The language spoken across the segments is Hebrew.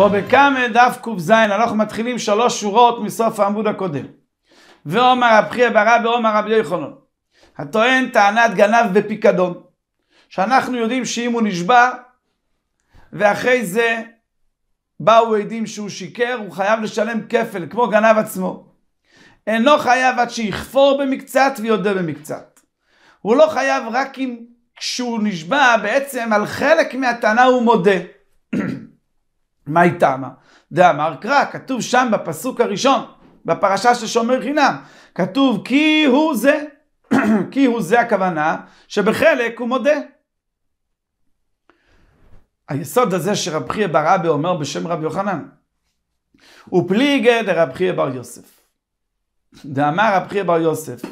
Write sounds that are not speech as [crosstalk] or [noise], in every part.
בו בקמא דף ק"ז, אנחנו מתחילים שלוש שורות מסוף העמוד הקודם. ועומר הבכי ברא בעומר רבי יוחנן. הטוען טענת גנב בפיקדון, שאנחנו יודעים שאם הוא נשבע, ואחרי זה באו עדים שהוא שיקר, הוא חייב לשלם כפל, כמו גנב עצמו. אינו חייב עד שיכפור במקצת ויודה במקצת. הוא לא חייב רק אם כשהוא נשבע, בעצם על חלק מהטענה הוא מודה. מה היא תמה? דאמר קרא, כתוב שם בפסוק הראשון, בפרשה של שומר חינם, כתוב כי הוא זה, [clears throat] כי הוא זה הכוונה, שבחלק הוא מודה. היסוד הזה שרב חייא בר אבא אומר בשם רב יוחנן, הוא פליגה דרב חייא בר יוסף. דאמר רב חייא בר יוסף,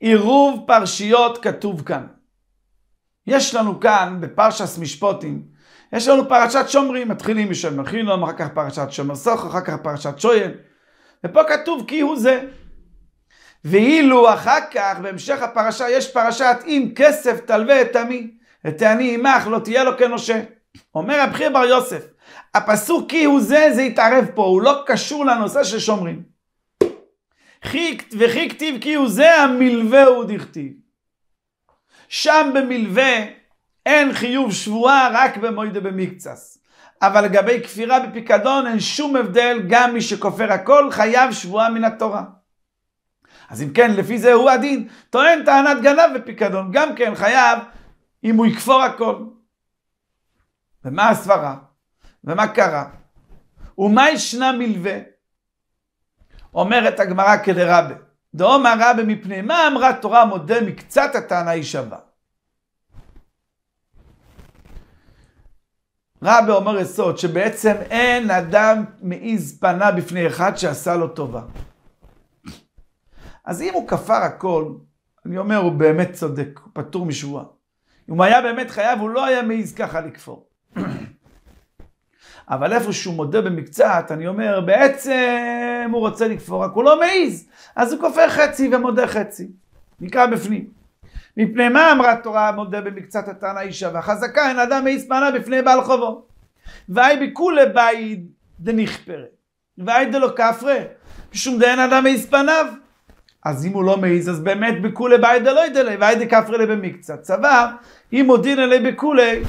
עירוב פרשיות כתוב כאן. יש לנו כאן בפרשס משפוטים, יש לנו פרשת שומרים, מתחילים משומר חינום, אחר כך פרשת שומר סוך, אחר כך פרשת שויין. ופה כתוב כי הוא זה. ואילו אחר כך, בהמשך הפרשה, יש פרשת אם כסף תלווה את עמי, את העני עמך לא תהיה לו כנושה. אומר הבכי בר יוסף, הפסוק כי הוא זה, זה התערב פה, הוא לא קשור לנושא של שומרים. וכי כתיב כי הוא זה, המלווה הוא דכתיב. שם במלווה אין חיוב שבועה רק במוידה במקצס. אבל לגבי כפירה בפיקדון אין שום הבדל, גם מי שכופר הכל חייב שבועה מן התורה. אז אם כן, לפי זה הוא הדין. טוען טענת גנב בפיקדון, גם כן חייב אם הוא יכפור הכל. ומה הסברה? ומה קרה? ומה ישנה מלווה? אומרת הגמרא כדרבה. דאומר רבא מפני מה אמרה תורה מודה מקצת הטענה היא שווה. רבא אומר יסוד שבעצם אין אדם מעיז פנה בפני אחד שעשה לו טובה. אז אם הוא כפר הכל, אני אומר, הוא באמת צודק, הוא פטור משבועה. אם הוא היה באמת חייב, הוא לא היה מעיז ככה לכפור. אבל איפה שהוא מודה במקצת, אני אומר, בעצם הוא רוצה לקפור, רק הוא לא מעיז. אז הוא כופר חצי ומודה חצי. נקרא בפנים. מפני מה אמרה תורה מודה במקצת הטענה אישה והחזקה, אין אדם מעיז פענה בפני בעל חובו. ואי בכולי באי דנכפרי, ואי דלא כפרי, משום דאין אדם מעיז פניו. אז אם הוא לא מעיז, אז באמת בכולי באי דלא ידלי, ואי דכפרי לבמקצת. סבר, אם מודין אלי בכולי,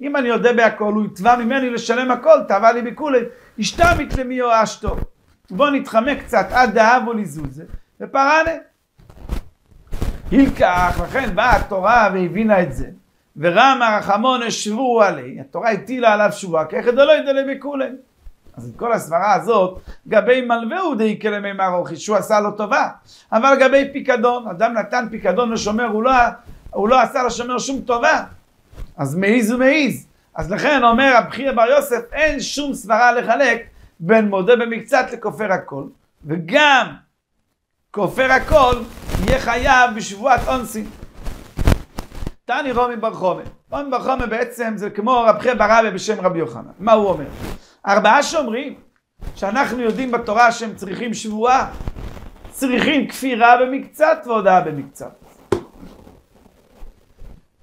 אם אני אודה בהכל, הוא יתבע ממני לשלם הכל, תבע לי בכולי, השתמית למי יואשתו. בוא נתחמק קצת, עד דאבו לזוזה, ופרענה. הילקח, לכן באה התורה והבינה את זה. ורמה רחמון השבו עלי, התורה הטילה עליו שבועה, כיחד אלוהי דלי בכולי. אז עם כל הסברה הזאת, גבי מלווהו דהי כלמי מערוכי, שהוא עשה לו טובה. אבל גבי פיקדון, אדם נתן פיקדון לשומר, הוא לא, הוא לא עשה לשומר שום טובה. אז מעיז ומעיז. אז לכן אומר הבכי בר יוסף, אין שום סברה לחלק בין מודה במקצת לכופר הכל, וגם כופר הכל יהיה חייב בשבועת אונסין. תני רומי בר חומי. רומי בר חומי בעצם זה כמו רבכי חי ברבי בשם רבי יוחנן. מה הוא אומר? ארבעה שומרים שאנחנו יודעים בתורה שהם צריכים שבועה, צריכים כפירה במקצת והודאה במקצת.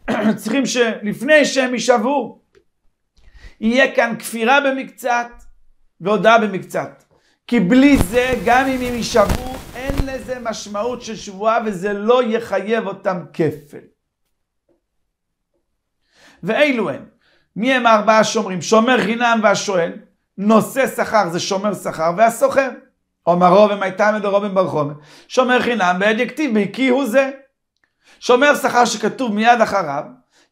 [coughs] צריכים שלפני שהם יישבעו, יהיה כאן כפירה במקצת והודאה במקצת. כי בלי זה, גם אם הם יישבעו, אין לזה משמעות של שבועה וזה לא יחייב אותם כפל. ואלו הם. מי הם ארבעה שומרים? שומר חינם והשואל, נושא שכר זה שומר שכר והסוחר. עומרו ומייתם ודרו ברחום, שומר חינם באדיקטיבי, כי הוא זה. שומר שכר שכתוב מיד אחריו,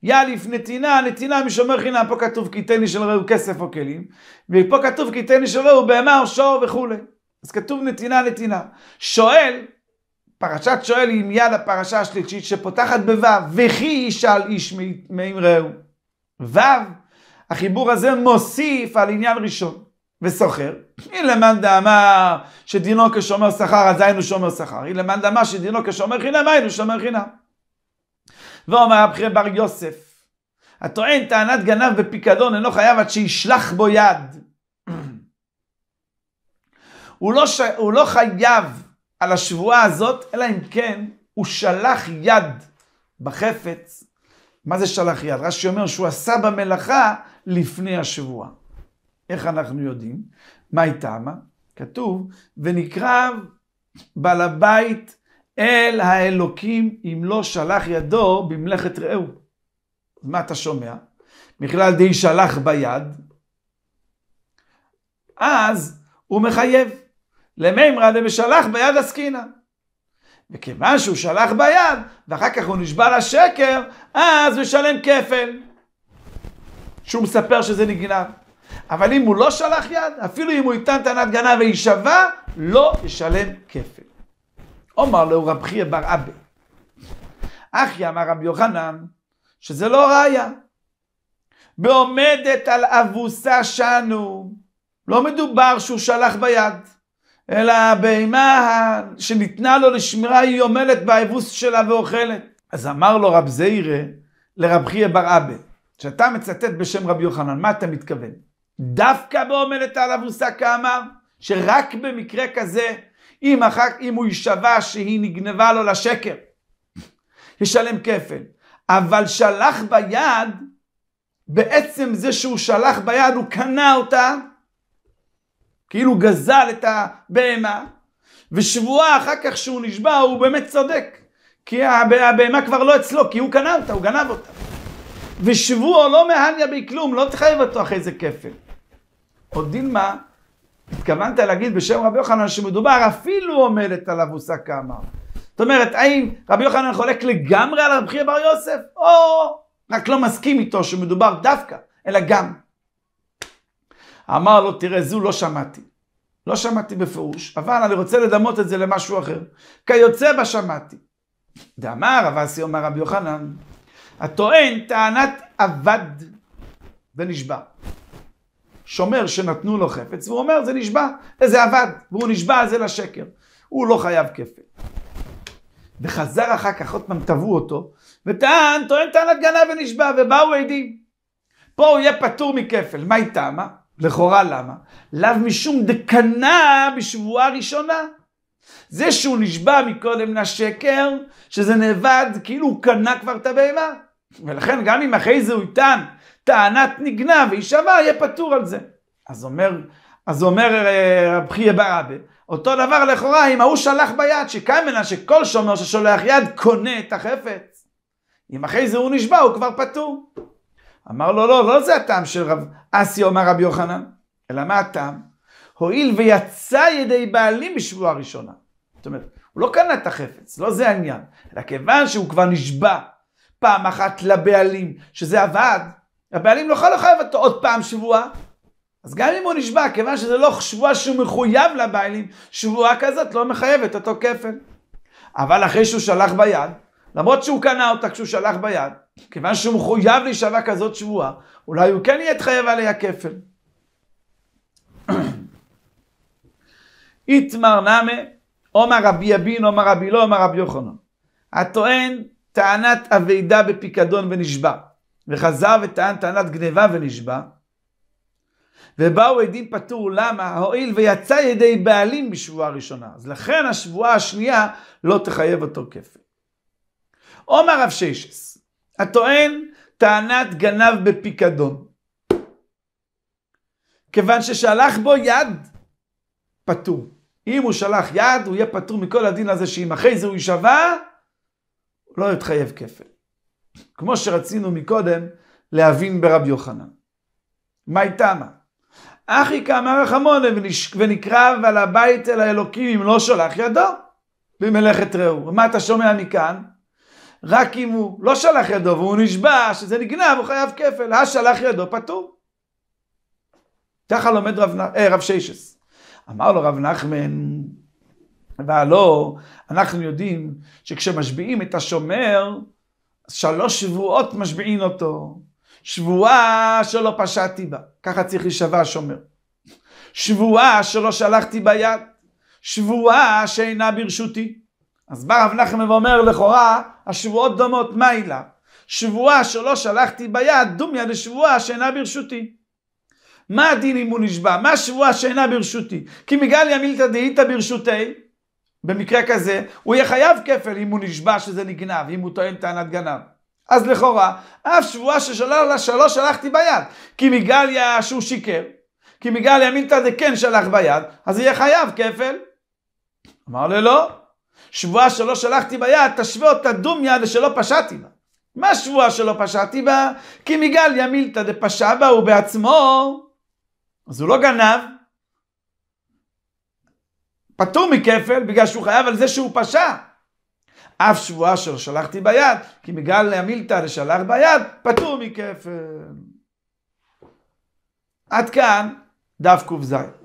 יאליף נתינה, נתינה משומר חינם, פה כתוב כי תן לי של רעהו כסף או כלים, ופה כתוב כי תן לי של רעהו בהמה או שור וכולי. אז כתוב נתינה, נתינה. שואל, פרשת שואל היא מיד הפרשה השלישית שפותחת בו' וכי ישאל איש מאם רעהו. ו', החיבור הזה מוסיף על עניין ראשון. וסוחר. אילמאן דאמר שדינו כשומר שכר, אז היינו שומר שכר. אילמאן דאמר שדינו כשומר חינם, היינו שומר חינם. ואומר הבכיר בר יוסף, הטוען טענת גנב בפיקדון אינו חייב עד שישלח בו יד. [clears throat] הוא לא, ש... הוא לא חייב על השבועה הזאת, אלא אם כן הוא שלח יד בחפץ. מה זה שלח יד? רש"י אומר שהוא עשה במלאכה לפני השבועה. איך אנחנו יודעים? מה היא תמה? כתוב, ונקרב בעל הבית אל האלוקים אם לא שלח ידו במלאכת רעהו. מה אתה שומע? מכלל די שלח ביד, אז הוא מחייב. למימרא דמשלח ביד עסקינא. וכיוון שהוא שלח ביד, ואחר כך הוא נשבע לשקר, אז הוא ישלם כפל. שהוא מספר שזה נגנב. אבל אם הוא לא שלח יד, אפילו אם הוא יטען טענת גנב ויישבע, לא ישלם כפל. אומר לו רב חייא בר אבא. אחי אמר רבי יוחנן, שזה לא ראיה. בעומדת על אבוסה שנו, לא מדובר שהוא שלח ביד, אלא הבהמה שניתנה לו לשמירה היא עומדת באבוס שלה ואוכלת. אז אמר לו רב זעירה לרב חייא בר אבא, כשאתה מצטט בשם רבי יוחנן, מה אתה מתכוון? דווקא בעומדת על מושג כאמר, שרק במקרה כזה, אם, אחר, אם הוא יישבע שהיא נגנבה לו לשקר, ישלם כפל. אבל שלח ביד, בעצם זה שהוא שלח ביד, הוא קנה אותה, כאילו גזל את הבהמה, ושבועה אחר כך שהוא נשבע, הוא באמת צודק. כי הבהמה כבר לא אצלו, כי הוא קנה אותה, הוא גנב אותה. ושבוע לא מהניה בי כלום לא תחייב אותו אחרי זה כפל. או דילמה, התכוונת להגיד בשם רבי יוחנן שמדובר אפילו עומדת על אבוסה כאמר. זאת אומרת, האם רבי יוחנן חולק לגמרי על רבי חייא בר יוסף, או רק לא מסכים איתו שמדובר דווקא, אלא גם. אמר לו, תראה, זו לא שמעתי. לא שמעתי בפירוש, אבל אני רוצה לדמות את זה למשהו אחר. כיוצא בה שמעתי. דאמר רב אסי אומר רבי יוחנן, הטוען טענת אבד ונשבר. שומר שנתנו לו חפץ, והוא אומר, זה נשבע, זה עבד, והוא נשבע זה לשקר. הוא לא חייב כפל. וחזר אחר כך, עוד פעם תבעו אותו, וטען, טוען טענת גנב ונשבע, ובאו עדים. פה הוא יהיה פטור מכפל, מה היא טעמה? לכאורה למה? לאו משום דקנה בשבועה ראשונה. זה שהוא נשבע מקודם לשקר, שזה נאבד, כאילו הוא קנה כבר את הבהמה. ולכן גם אם אחרי זה הוא יטען טענת נגנב והישבע יהיה פטור על זה. אז אומר, אז אומר רב חייא ברבי, אותו דבר לכאורה אם ההוא שלח ביד, שקיימנה שכל שומר ששולח יד קונה את החפץ. אם אחרי זה הוא נשבע הוא כבר פטור. אמר לו לא, לא זה הטעם של רב אסי אומר רבי יוחנן, אלא מה הטעם? הואיל ויצא ידי בעלים בשבוע הראשונה. זאת אומרת, הוא לא קנה את החפץ, לא זה העניין, אלא כיוון שהוא כבר נשבע פעם אחת לבעלים, שזה עבד, הבעלים לא יכול לחייב אותו עוד פעם שבועה. אז גם אם הוא נשבע, כיוון שזה לא שבועה שהוא מחויב לבעלים, שבועה כזאת לא מחייבת אותו כפל. אבל אחרי שהוא שלח ביד, למרות שהוא קנה אותה כשהוא שלח ביד, כיוון שהוא מחויב להישבע כזאת שבועה, אולי הוא כן יהיה חייב עליה כפל. איתמר נמה, עומר רבי יבין, עומר רבי לא, עומר רבי יוחנן. הטוען טענת אבידה בפיקדון ונשבע. וחזר וטען טענת גניבה ונשבע. ובאו עדים פטור, למה? הואיל ויצא ידי בעלים בשבועה הראשונה. אז לכן השבועה השנייה לא תחייב אותו כפל. עומר רב שישס, הטוען טענת גנב בפיקדון. כיוון ששלח בו יד, פטור. אם הוא שלח יד, הוא יהיה פטור מכל הדין הזה שאם אחרי זה הוא יישבע, לא יתחייב כפל. כמו שרצינו מקודם להבין ברב יוחנן. מה תמה? אחי כאמר החמונה ונקרב על הבית אל האלוקים אם לא שולח ידו במלאכת רעהו. מה אתה שומע מכאן? רק אם הוא לא שלח ידו והוא נשבע שזה נגנב הוא חייב כפל, אה שלח ידו פטור. ככה לומד רב, אה, רב ששס. אמר לו רב נחמן, והלא אנחנו יודעים שכשמשביעים את השומר שלוש שבועות משביעין אותו. שבועה שלא פשעתי בה, ככה צריך להישבע השומר. שבועה שלא שלחתי ביד, שבועה שאינה ברשותי. אז בא רב נחמן ואומר לכאורה, השבועות דומות, מה הילה? שבועה שלא שלחתי ביד, דומיה לשבועה שאינה ברשותי. מה הדין אם הוא נשבע? מה שבועה שאינה ברשותי? כי מגליה מילתא דהיתא ברשותי, במקרה כזה, הוא יהיה חייב כפל אם הוא נשבע שזה נגנב, אם הוא טוען טענת גנב. אז לכאורה, אף שבועה ששלוש שלא שלחתי ביד, כי מגליה שהוא שיקר, כי מגליה זה כן שלח ביד, אז יהיה חייב כפל. אמר לו לא, שבועה שלא שלחתי ביד, תשווה אותה דומיה לשלא פשעתי בה. מה שבועה שלא פשעתי בה? כי מגל ימילתא דפשע בה הוא בעצמו, אז הוא לא גנב, פטור מכפל בגלל שהוא חייב על זה שהוא פשע. אף שבועה שלא שלחתי ביד, כי מגל המילתא לשלח ביד, פטור מכפל. עד כאן דף ק"ז.